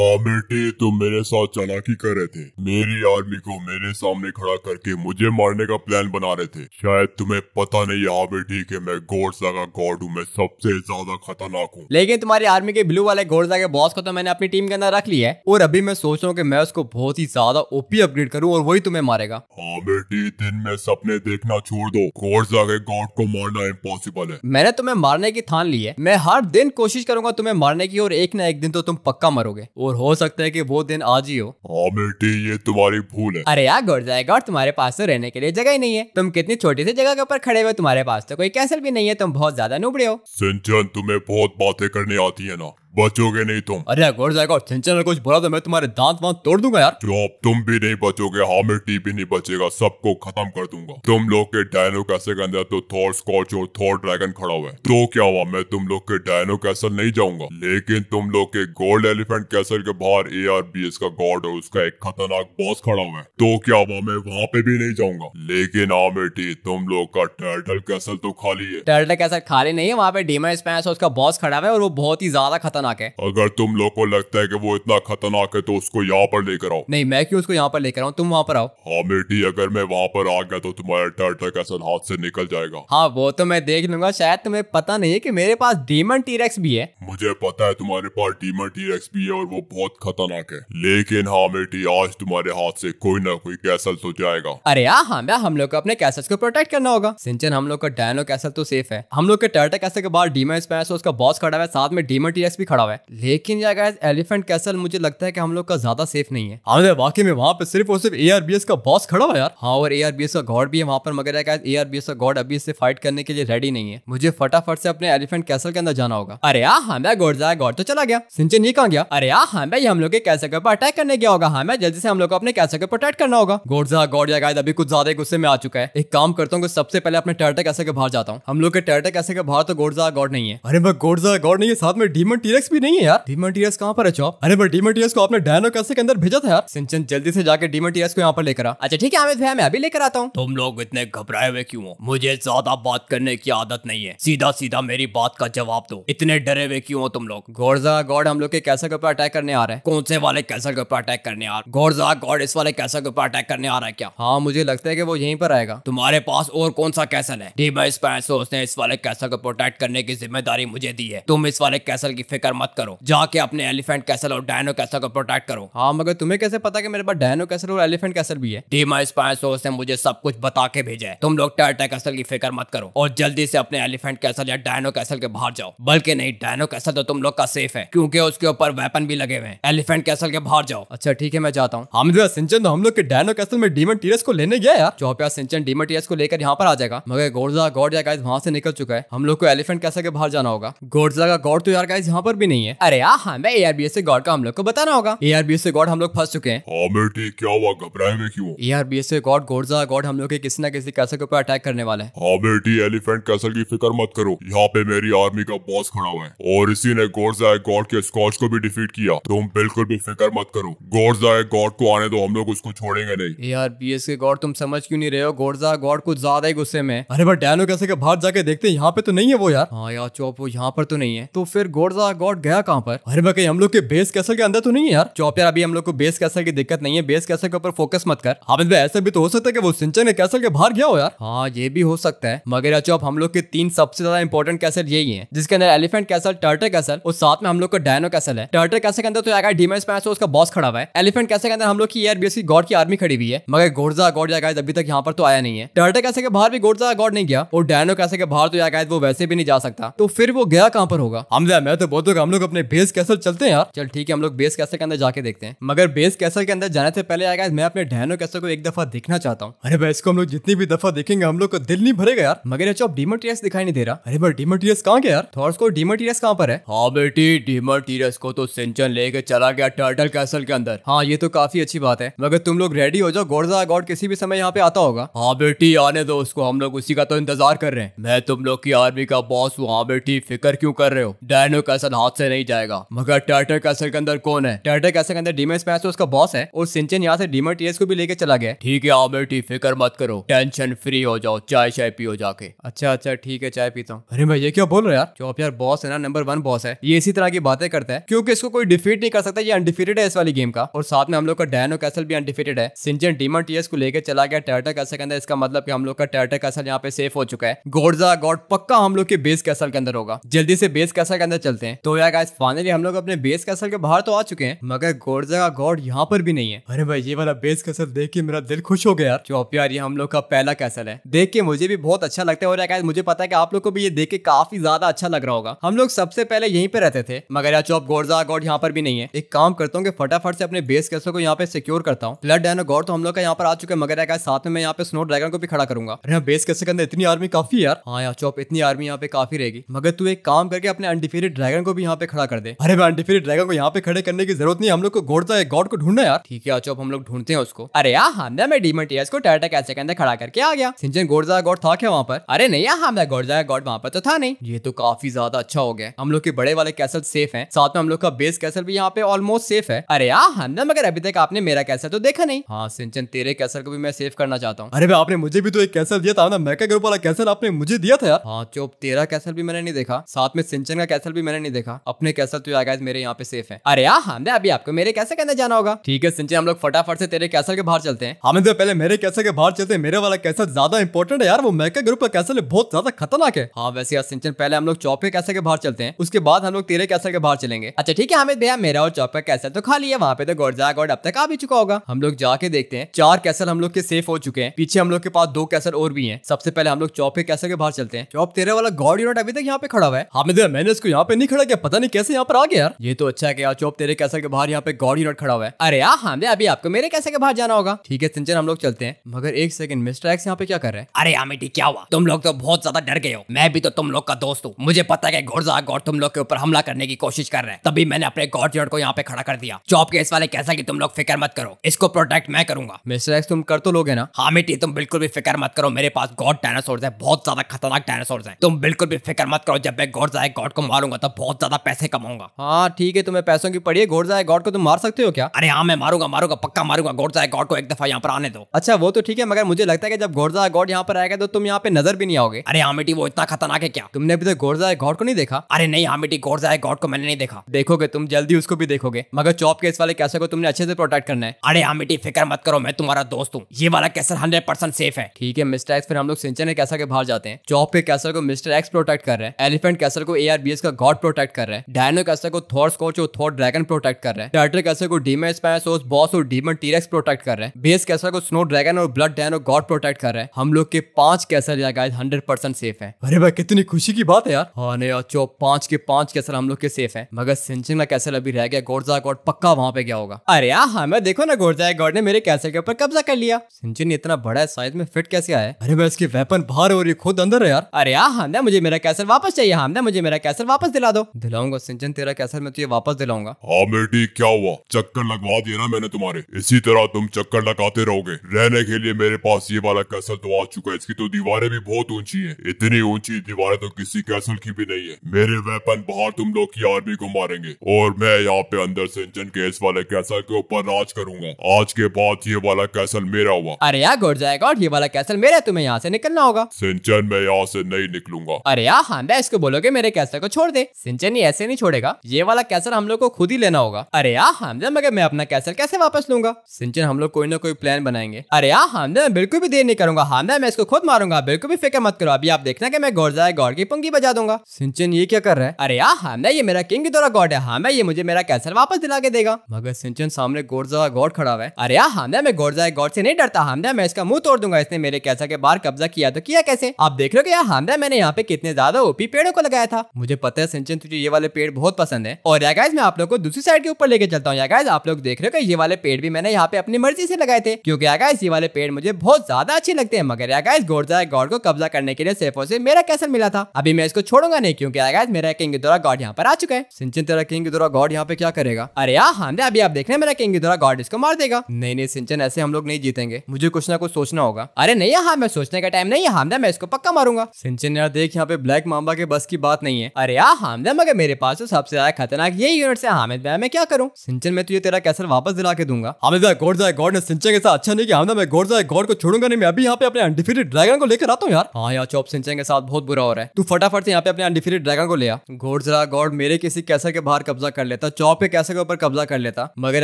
हाँ बेटे तुम तो मेरे साथ चालाकी कर रहे थे मेरी आर्मी को मेरे सामने खड़ा करके मुझे मारने का प्लान बना रहे थे शायद तुम्हें पता नहीं हाँ बेटी कि मैं घोड़सा का गॉड हूँ मैं सबसे ज्यादा खतरनाक हूँ लेकिन तुम्हारी आर्मी के ब्लू वाले घोड़सा के बॉस को तो मैंने अपनी टीम के अंदर रख लिया है और अभी मैं सोच रहा हूँ की मैं उसको बहुत ही ज्यादा ओपी अपग्रेड करूँ और वही तुम्हें मारेगा हाँ बेटी दिन में सपने देखना छोड़ दो घोड़सा के गॉड को मारना इम्पोसिबल है मैंने तुम्हें मारने की ठान ली है मैं हर दिन कोशिश करूंगा तुम्हें मारने की और एक ना एक दिन तो तुम पक्का मरोगे और और हो सकता है कि वो दिन आज ही हो हाँ, बेटी ये तुम्हारी भूल है अरे यार गुड़ जाएगा और तुम्हारे पास तो रहने के लिए जगह ही नहीं है तुम कितनी छोटी सी जगह के ऊपर खड़े हुए तुम्हारे पास तो कोई कैंसिल भी नहीं है तुम बहुत ज्यादा नुबड़े हो सिंचन तुम्हें बहुत बातें करने आती है ना बचोगे नहीं तुम अरे अगौर जाएगा और छिंचन ने कुछ बोला तो मैं तुम्हारे दांत वांत तोड़ दूंगा यार चुप तुम भी नहीं बचोगे टी भी नहीं बचेगा सबको खत्म कर दूंगा तुम लोग के डायनो कैसे के अंदर तो थॉर स्कॉच और थॉर ड्रैगन खड़ा हुआ है तो क्या हुआ मैं तुम लोग के डायनो कैसल नहीं जाऊंगा लेकिन तुम लोग के गोल्ड एलिफेंट कैसल के बाहर ए आर बी एस का गॉड और उसका एक खतरनाक बॉस खड़ा हुआ है तो क्या हुआ मैं वहाँ पे भी नहीं जाऊंगा लेकिन हामिटी तुम लोग का टर्टल कैसल तो खाली है टर्टल कैसल खाली नहीं है वहाँ पे डीमा स्पैस उसका बॉस खड़ा हुआ है और वो बहुत ही ज्यादा खतरनाक खतरनाक है अगर तुम लोग को लगता है कि वो इतना खतरनाक है तो उसको यहाँ पर लेकर आओ नहीं मैं क्यों उसको यहाँ पर लेकर आऊँ तुम वहाँ पर आओ हाँ बेटी अगर मैं वहाँ पर आ गया तो तुम्हारा टर्टक असल हाथ से निकल जाएगा हाँ वो तो मैं देख लूंगा शायद तुम्हें पता नहीं है की मेरे पास डीमन टीरेक्स भी है मुझे पता है तुम्हारे पास डीमन टीरेक्स भी है और वो बहुत खतरनाक है लेकिन हाँ बेटी आज तुम्हारे हाथ से कोई ना कोई कैसल तो जाएगा अरे यार हाँ, हाँ मैं हम लोग को अपने कैसल को प्रोटेक्ट करना होगा सिंचन हम लोग का डायनो कैसल तो सेफ है हम लोग के टर्टक कैसल के बाहर डीमन स्पेस उसका बॉस खड़ा है साथ में डीमन टीरेक्स भी खड़ा हुआ है लेकिन यार गाइस एलिफेंट कैसल मुझे लगता है कि हम लोग का ज्यादा सेफ नहीं है हमने वाकई में वहाँ पे सिर्फ और सिर्फ ए का बॉस खड़ा हुआ यार हाँ और ए का गॉड भी है वहाँ पर मगर है ए का गॉड अभी इससे फाइट करने के लिए रेडी नहीं है मुझे फटाफट से अपने एलिफेंट कैसल के अंदर जाना होगा अरे यार हमें गोडजा गॉड तो चला गया सिंचन ये कहा गया अरे यार हाँ, हमें हाँ, हम लोग के कैसे के अटैक करने गया होगा हमें हाँ, जल्दी से हम लोग को अपने कैसे के अटैक करना होगा गोडजा गॉड या गायद अभी कुछ ज्यादा गुस्से में आ चुका है एक काम करता हूँ सबसे पहले अपने टर्टे कैसे के बाहर जाता हूँ हम लोग के टर्टे कैसे के बाहर तो गोडजा गॉड नहीं है अरे मैं गोडजा गॉड नहीं है साथ में डीमन टीरे मटेरियल्स भी नहीं है यार डी मटेरियल्स कहाँ पर है चौप अरे पर डी मटेरियल्स को आपने डायनो कैसे के अंदर भेजा था यार सिंचन जल्दी से जाके डी मटेरियल्स को यहाँ पर लेकर अच्छा ठीक है आमिर भैया मैं अभी लेकर आता हूँ तुम लोग इतने घबराए हुए क्यों हो मुझे ज्यादा बात करने की आदत नहीं है सीधा सीधा मेरी बात का जवाब दो इतने डरे हुए क्यों हो तुम लोग गोरजा गॉड हम लोग के कैसे के ऊपर अटैक करने आ रहे हैं कौन से वाले कैसे के ऊपर अटैक करने आ रहे गोरजा गॉड इस वाले कैसे के ऊपर अटैक करने आ रहा है क्या हाँ मुझे लगता है की वो यहीं पर आएगा तुम्हारे पास और कौन सा कैसल है डीमा स्पैसोस ने इस वाले कैसल को प्रोटेक्ट करने की जिम्मेदारी मुझे दी है तुम इस वाले कैसल की फिक्र फिक्र मत करो जाके अपने एलिफेंट कैसल और डायनो कैसल को प्रोटेक्ट करो हाँ मगर तुम्हें कैसे पता कि मेरे पास डायनो कैसल और एलिफेंट कैसल भी है डीमा स्पाइसोस ने मुझे सब कुछ बता के भेजा है तुम लोग टाटा कैसल की फिक्र मत करो और जल्दी से अपने एलिफेंट कैसल या डायनो कैसल के बाहर जाओ बल्कि नहीं डायनो कैसल तो तुम लोग का सेफ है क्यूँकी उसके ऊपर वेपन भी लगे हुए हैं एलिफेंट कैसल के बाहर जाओ अच्छा ठीक है मैं जाता हूँ हम हाँ, जो सिंचन तो हम लोग के डायनो कैसल में डीमन टीरस को लेने गया यार चौपिया सिंचन डीमन टीरस को लेकर यहाँ पर आ जाएगा मगर गोडजा गॉड या वहाँ से निकल चुका है हम लोग को एलिफेंट कैसल के बाहर जाना होगा गोडजा का गॉड तो यार गाइज यहाँ पर भी नहीं है अरे यार हाँ, हाँ मैं ए से गॉड का हम लोग को बताना होगा ए से गॉड हम लोग फंस चुके हैं हाँ बेटी क्या हुआ घबराए क्यों ए से गॉड गोर्जा गॉड हम लोग किसी न किसी कैसे के ऊपर अटैक करने वाला है हाँ बेटी एलिफेंट कैसल की फिक्र मत करो यहाँ पे मेरी आर्मी का बॉस खड़ा हुआ है और इसी ने गोर्जा गॉड के स्कॉच को भी डिफीट किया तुम बिल्कुल भी फिक्र मत करो गोर्जा गॉड को आने दो हम लोग उसको छोड़ेंगे नहीं यार बी एस के गॉड तुम समझ क्यों नहीं रहे हो गोर्जा गॉड कुछ ज्यादा ही गुस्से में अरे बट डैनो कैसे बाहर जाके देखते हैं यहाँ पे तो नहीं है वो यार हाँ यार चौप वो यहाँ पर तो नहीं है तो फिर गोर्जा गॉड स्पॉट गया कहाँ पर अरे मैं कहीं हम लोग के बेस कैसल के अंदर तो नहीं है यार चौप यार अभी हम लोग को बेस कैसल की दिक्कत नहीं है बेस कैसल के ऊपर फोकस मत कर हम हाँ, मतलब भाई ऐसा भी तो हो सकता है कि वो सिंचन के कैसल के बाहर गया हो यार हाँ ये भी हो सकता है मगर यार चौप हम लोग के तीन सबसे ज्यादा इंपॉर्टेंट कैसल यही है जिसके अंदर एलिफेंट कैसल टर्टर कैसल और साथ में हम लोग का डायनो कैसल है टर्टर कैसल के अंदर तो आएगा डीमेंस पैस उसका बॉस खड़ा हुआ है एलिफेंट कैसे के अंदर हम लोग की एयरबीएस की गॉड की आर्मी खड़ी हुई है मगर गोर्जा गॉड जाए अभी तक यहाँ पर तो आया नहीं है टर्टर कैसे के बाहर भी गोर्जा गॉड नहीं गया और डायनो कैसे के बाहर तो या वो वैसे भी नहीं जा सकता तो फिर वो गया कहाँ पर होगा हमजा तो, मैं तो बहुत हम लोग अपने बेस कैसल चलते हैं यार चल ठीक है हम लोग बेस कैसल के अंदर जाके देखते हैं मगर बेस कैसल के अंदर जाने से पहले आएगा मैं अपने डहनो कैसल को एक दफा देखना चाहता हूँ अरे भाई इसको हम लोग जितनी भी दफा देखेंगे हम लोग को दिल नहीं भरेगा यार मगर ये चौप डीमोटीरियस दिखाई नहीं दे रहा अरे भाई डीमोटीरियस कहाँ गया यार थॉर्स को डीमोटीरियस कहाँ पर है हाँ बेटी डीमोटीरियस को तो सिंचन लेके चला गया टर्टल कैसल के अंदर हाँ ये तो काफी अच्छी बात है मगर तुम लोग रेडी हो जाओ गोरजा गॉड किसी भी समय यहाँ पे आता होगा हाँ बेटी आने दो उसको हम लोग उसी का तो इंतजार कर रहे हैं मैं तुम लोग की आर्मी का बॉस हूँ हाँ बेटी फिक्र क्यों कर रहे हो डायनो कैसल हाथ हाथ से नहीं जाएगा मगर टर्टर कैसल के अंदर कौन है टर्टर कैसल के अंदर डीमन स्मैश तो उसका बॉस है और सिंचन यहाँ से डीमर टीएस को भी लेके चला गया ठीक है आमिर टी फिक्र मत करो टेंशन फ्री हो जाओ चाय चाय पियो जाके अच्छा अच्छा ठीक है चाय पीता हूँ अरे भाई ये क्या बोल रहे यार जो यार बॉस है ना नंबर वन बॉस है ये इसी तरह की बातें करता है क्योंकि इसको कोई डिफीट नहीं कर सकता ये अनडिफीटेड है इस वाली गेम का और साथ में हम लोग का डैनो कैसल भी अनडिफीटेड है सिंचन डीमर टीएस को लेकर चला गया टर्टर कैसे के अंदर इसका मतलब कि हम लोग का टर्टर कैसल यहाँ पे सेफ हो चुका है गोडजा गॉड पक्का हम लोग के बेस कैसल के अंदर होगा जल्दी से बेस कैसल के अंदर चलते हैं तो तो यार गाइस फाइनली हम लोग अपने बेस कैसल के बाहर तो आ चुके हैं मगर गोर्जा का गॉड यहाँ पर भी नहीं है अरे भाई ये वाला बेस कैसल देख के मेरा दिल खुश हो गया यार चौप यार ये हम लोग का पहला कैसल है देख के मुझे भी बहुत अच्छा लगता है और यार गाइस मुझे पता है कि आप लोग को भी ये देख के काफी ज्यादा अच्छा लग रहा होगा हम लोग सबसे पहले यहीं पे रहते थे मगर यार चौप गोडजा गॉड यहाँ पर भी नहीं है एक काम करता हूँ कि फटाफट से अपने बेस कैसल को यहाँ पे सिक्योर करता हूँ ब्लड डायनो गॉड तो हम लोग का यहाँ पर आ चुके हैं मगर यार साथ में यहाँ पे स्नो ड्रैगन को भी खड़ा करूंगा अरे बेस हाँ, कैसल के अंदर इतनी आर्मी काफी यार हाँ यार चौप इतनी आर्मी यहाँ पे काफी रहेगी मगर तू एक काम करके अपने अनडिफीडेड ड्रैगन को भी यहाँ पे खड़ा कर दे अरे आंटी फिर ड्रैगन को यहाँ पे खड़े करने की जरूरत नहीं हम लोग को घोड़ता तो है गॉड को ढूंढना यार ठीक है अच्छा हम लोग ढूंढते हैं उसको अरे यहाँ मैं डीमन टीएस को टाटा कैसे के अंदर खड़ा करके आ गया सिंचन गोडजा गॉड था क्या वहाँ पर अरे नहीं यहाँ मैं गोडजा गॉड वहाँ पर तो था नहीं ये तो काफी ज्यादा अच्छा हो गया हम लोग के बड़े वाले कैसल सेफ है साथ में हम लोग का बेस कैसल भी यहाँ पे ऑलमोस्ट सेफ है अरे यहाँ हामदा मगर अभी तक आपने मेरा कैसल तो देखा नहीं हाँ सिंचन तेरे कैसल को भी मैं सेव करना चाहता हूँ अरे भाई आपने मुझे भी तो एक कैसल दिया था ना मैके ग्रुप वाला कैसल आपने मुझे दिया था यार हाँ चुप तेरा कैसल भी मैंने नहीं देखा साथ में सिंचन का कैसल भी मैंने नहीं देखा देखा अपने कैसा तो यार गाइस मेरे यहाँ पे सेफ है अरे यहाँ हमने अभी आपको मेरे कैसे कहने जाना होगा ठीक है सिंचन हम लोग फटाफट से तेरे कैसल के बाहर चलते हैं हमें हाँ, तो पहले मेरे कैसल के बाहर चलते हैं मेरे वाला कैसल ज्यादा इंपॉर्टेंट है यार वो मैके ग्रुप का कैसल बहुत ज्यादा खतरनाक है हाँ वैसे यार सिंचन पहले हम लोग चौपे कैसे के बाहर चलते हैं उसके बाद हम लोग तेरे कैसल के बाहर चलेंगे अच्छा ठीक है हमें भैया मेरा और चौप का कैसल तो खाली है वहाँ पे तो गोडजा गोड अब तक आ भी चुका होगा हम लोग जाके देखते हैं चार कैसल हम लोग के सेफ हो चुके हैं पीछे हम लोग के पास दो कैसल और भी है सबसे पहले हम लोग चौपे के कैसल के बाहर चलते हैं चौप तेरे वाला गॉड यूनिट अभी तक यहाँ पे खड़ा हुआ है हमें मैंने इसको यहाँ पे नहीं खड़ा किया पता नहीं कैसे यहाँ पर आ गया यार ये तो अच्छा है कि चौप तेरे कैसे के बाहर यहाँ पे गौड़ी रोड खड़ा हुआ है अरे यार हमें हाँ, अभी आपको मेरे कैसे के बाहर जाना होगा ठीक है सिंचन हम लोग चलते हैं मगर एक सेकंड मिस्टर एक्स यहाँ पे क्या कर रहे हैं अरे आमिटी क्या हुआ तुम लोग तो बहुत ज्यादा डर गए हो मैं भी तो तुम लोग का दोस्त हूँ मुझे पता है घोड़ा गौर तुम लोग के ऊपर हमला करने की कोशिश कर रहे हैं तभी मैंने अपने गौर जोड़ को यहाँ पे खड़ा कर दिया चौप के इस वाले कैसा की तुम लोग फिक्र मत करो इसको प्रोटेक्ट मैं करूंगा मिस्टर एक्स तुम कर तो लोगे ना हाँ मिट्टी तुम बिल्कुल भी फिक्र मत करो मेरे पास गॉड डायनासोर है बहुत ज्यादा खतरनाक डायनासोर है तुम बिल्कुल भी फिक्र मत करो जब मैं गौर जाए गॉड को मारूंगा तो बहुत ज्यादा पैसे कमाऊंगा हाँ ठीक है तुम्हें पैसों की पड़ी है घोड़ जाए गॉड को तुम मार सकते हो क्या अरे हाँ मैं मारूंगा मारूंगा पक्का मारूंगा जाए गॉड को एक दफा यहाँ पर आने दो अच्छा वो तो ठीक है मगर मुझे लगता है कि जब घोड़ जाए गॉड यहाँ पर आएगा तो तुम यहाँ पे नजर भी नहीं आओगे अरे हामिटी वो इतना खतरनाक है क्या तुमने अभी तक घोड़ जाए गॉड को नहीं देखा अरे नहीं हामिटी जाए गॉड को मैंने नहीं देखा देखोगे तुम जल्दी उसको भी देखोगे मगर चौप केस वाले कैसे को तुमने अच्छे से प्रोटेक्ट करना है अरे हामिटी फिक्र मत करो मैं तुम्हारा दोस्त हूँ ये वाला कैसर हंड्रेड परसेंट सेफ है ठीक है मिस्टर एक्स फिर हम लोग सिंचन कैसा के बाहर जाते हैं चौप के कैसर को मिस्टर एक्स प्रोटेक्ट कर रहे हैं एलिफेंट कैसर को ए का गॉड प्रोटेक्ट कर रहा है डायनो कैसे को थॉर स्कोच और थॉर ड्रैगन प्रोटेक्ट कर रहा है टर्टर कैसे को डीमन स्पैस और बॉस और डीमन टीरेक्स प्रोटेक्ट कर रहे हैं बेस कैसे को स्नो ड्रैगन और ब्लड डायनो गॉड प्रोटेक्ट कर रहे हैं हम लोग के पांच कैसे गाइस हंड्रेड परसेंट सेफ है अरे भाई कितनी खुशी की बात है यार हाँ यार चो पांच के पांच कैसे हम लोग के सेफ है मगर सिंचिंग का कैसे अभी रह गया गोर्जा गॉड पक्का वहाँ पे गया होगा अरे यार हमें हाँ, देखो ना गोर्जा गॉड ने मेरे कैसे के ऊपर कब्जा कर लिया सिंचिन इतना बड़ा है साइज में फिट कैसे आया अरे भाई इसकी वेपन बाहर हो रही खुद अंदर है यार अरे यार हमने हाँ, मुझे मेरा कैसे वापस चाहिए हमने हाँ, मुझे मेरा कैसे वापस दिला दो दिलाऊंगा सिंचन तेरा कैसर मैं तुझे वापस दिलाऊंगा हाँ बेटी क्या हुआ चक्कर लगवा दिया ना मैंने तुम्हारे इसी तरह तुम चक्कर लगाते रहोगे रहने के लिए मेरे पास ये वाला कैसल तो आ चुका है इसकी तो दीवारें भी बहुत ऊंची है इतनी ऊंची दीवारें तो किसी कैसल की भी नहीं है मेरे वेपन बाहर तुम लोग की आर्मी को मारेंगे और मैं यहाँ पे अंदर सिंचन के इस वाले कैसल के ऊपर राज करूंगा आज के बाद ये वाला कैसल मेरा हुआ अरे यार घुट जाएगा और ये वाला कैसल मेरा तुम्हें यहाँ ऐसी निकलना होगा सिंचन मैं यहाँ ऐसी नहीं निकलूंगा अरे यार हाँ इसको बोलोगे मेरे कैसल को छोड़ दे सिंचन आदमी ऐसे नहीं छोड़ेगा ये वाला कैसल हम लोग को खुद ही लेना होगा अरे यार हमजा मगर मैं अपना कैसल कैसे वापस लूंगा सिंचन हम लोग कोई ना कोई प्लान बनाएंगे अरे यार हमजा मैं बिल्कुल भी देर नहीं करूंगा हमजा मैं इसको खुद मारूंगा बिल्कुल भी फिक्र मत करो अभी आप देखना की मैं गौर जाए गौर की पंगी बजा दूंगा सिंचन ये क्या कर रहा है अरे यार हमजा ये मेरा किंग की तरह गॉड है हमें ये मुझे मेरा कैसल वापस दिला के देगा मगर सिंचन सामने गौरजा गौर खड़ा हुआ है अरे यार हमजा मैं गौर जाए गौर से नहीं डरता हमजा मैं इसका मुंह तोड़ दूंगा इसने मेरे कैसल के बाहर कब्जा किया तो किया कैसे आप देख रहे हो यार हमजा मैंने यहाँ पे कितने ज्यादा ओपी पेड़ों को लगाया था मुझे पता है सिंचन तुझे ये वाले पेड़ बहुत पसंद है और या गाइज मैं आप लोग को दूसरी साइड के ऊपर लेके चलता हूँ या गाइज आप लोग देख रहे हो कि ये वाले पेड़ भी मैंने यहाँ पे अपनी मर्जी से लगाए थे क्योंकि या गाइज ये वाले पेड़ मुझे बहुत ज्यादा अच्छे लगते हैं मगर या गाइज गोरजा गॉड को कब्जा करने के लिए सेफो से मेरा कैसे मिला था अभी मैं इसको छोड़ूंगा नहीं क्योंकि या गाइज मेरा किंग द्वारा गॉड यहाँ पर आ चुका है सिंचन तेरा किंग द्वारा गॉड यहाँ पे क्या करेगा अरे यार हमने हाँ अभी आप देख देखने मेरा किंग द्वारा गॉड इसको मार देगा नहीं नहीं सिंचन ऐसे हम लोग नहीं जीतेंगे मुझे कुछ ना कुछ सोचना होगा अरे नहीं हाँ मैं सोचने का टाइम नहीं है हामदा मैं इसको पक्का मारूंगा सिंचन यार देख यहाँ पे ब्लैक मामा के बस की बात नहीं है अरे यार हामदा मगर अगर मेरे पास तो सबसे ज्यादा खतरनाक यही यूनिट है हामिद भाई मैं क्या करूँ सिंचन में तुझे तो तेरा कैसर वापस दिला के दूंगा हामिद भाई गौर जाए गौर ने सिंचन के साथ अच्छा नहीं किया हामिद मैं गौर जाए गौर को छोड़ूंगा नहीं मैं अभी यहाँ पे अपने अनडिफिटेड ड्रैगन को लेकर आता हूँ यार हाँ यार चौप सिंचन के साथ बहुत बुरा हो रहा है तू फटाफट से यहाँ पे अपने अनडिफिटेड ड्रैगन को लिया गौर जरा गौर मेरे किसी कैसर के बाहर कब्जा कर लेता चौप के कैसर के ऊपर कब्जा कर लेता मगर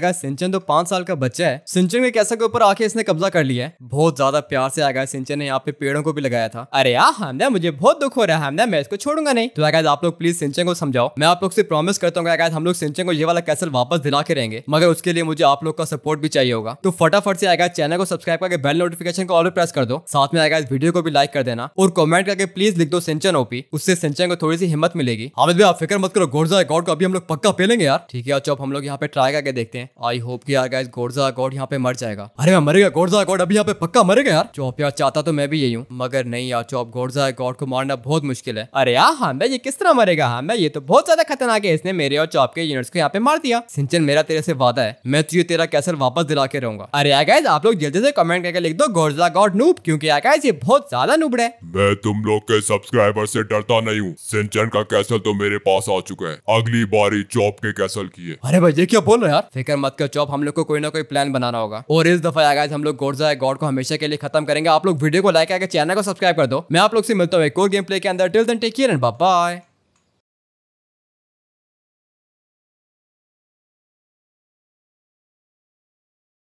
अगर सिंचन तो पांच साल का बच्चा है सिंचन के कैसर के ऊपर आके इसने कब्जा कर लिया है बहुत ज्यादा प्यार से आगा सिंचन ने यहाँ पे पेड़ों को भी लगाया था अरे यार हमदा मुझे बहुत दुख हो रहा है हमदा मैं इसको छोड़ूंगा नहीं तो अगर आप लोग प्लीज सिंचन को समझाओ मैं आप लोग से प्रॉमिस करता हूँ हम लोग सिंचन को ये वाला कैसल वापस दिला के रहेंगे मगर उसके लिए मुझे आप लोग का सपोर्ट भी चाहिए होगा तो फटाफट से आएगा चैनल को सब्सक्राइब करके बेल नोटिफिकेशन को ऑलरेडी प्रेस कर दो साथ में आएगा इस वीडियो को भी लाइक कर देना और कमेंट करके प्लीज लिख दो सिंचन ओपी उससे सिंचन को थोड़ी सी हिम्मत मिलेगी हामिद भाई आप फिक्र मत करो गोर्जा गॉड को अभी हम लोग पक्का पेलेंगे यार ठीक है अच्छा हम लोग यहाँ पे ट्राई करके देखते हैं आई होप की आएगा इस गोर्जा गॉड यहाँ पे मर जाएगा अरे मैं मरेगा गोर्जा गॉड अभी यहाँ पे पक्का मरेगा यार चौप यार चाहता तो मैं भी यही हूँ मगर नहीं यार चौप गोर्जा गॉड को मारना बहुत मुश्किल है अरे यार हाँ मैं ये किस तरह मरेगा हाँ मैं ये तो तो बहुत ज्यादा खतरनाक है इसने मेरे और चौप के यूनिट्स को यहाँ पे मार दिया सिंचन मेरा तेरे से वादा है मैं तुझे तेरा कैसल वापस दिला के रहूंगा अरे आगाइज आप लोग जल्दी से कमेंट करके लिख दो गोर्जला गॉड नूब क्यूँकी आकाश ये बहुत ज्यादा नूबड़ है मैं तुम लोग के सब्सक्राइबर ऐसी डरता नहीं हूँ सिंचन का कैसल तो मेरे पास आ चुका है अगली बारी चौप के कैसल की अरे भाई ये क्या बोल रहे यार फिक्र मत कर चौप हम लोग को कोई ना कोई प्लान बनाना होगा और इस दफा आगाइज हम लोग गोर्जा गॉड को हमेशा के लिए खत्म करेंगे आप लोग वीडियो को लाइक आगे चैनल को सब्सक्राइब कर दो मैं आप लोग से मिलता हूँ एक और गेम प्ले के अंदर till then take care and bye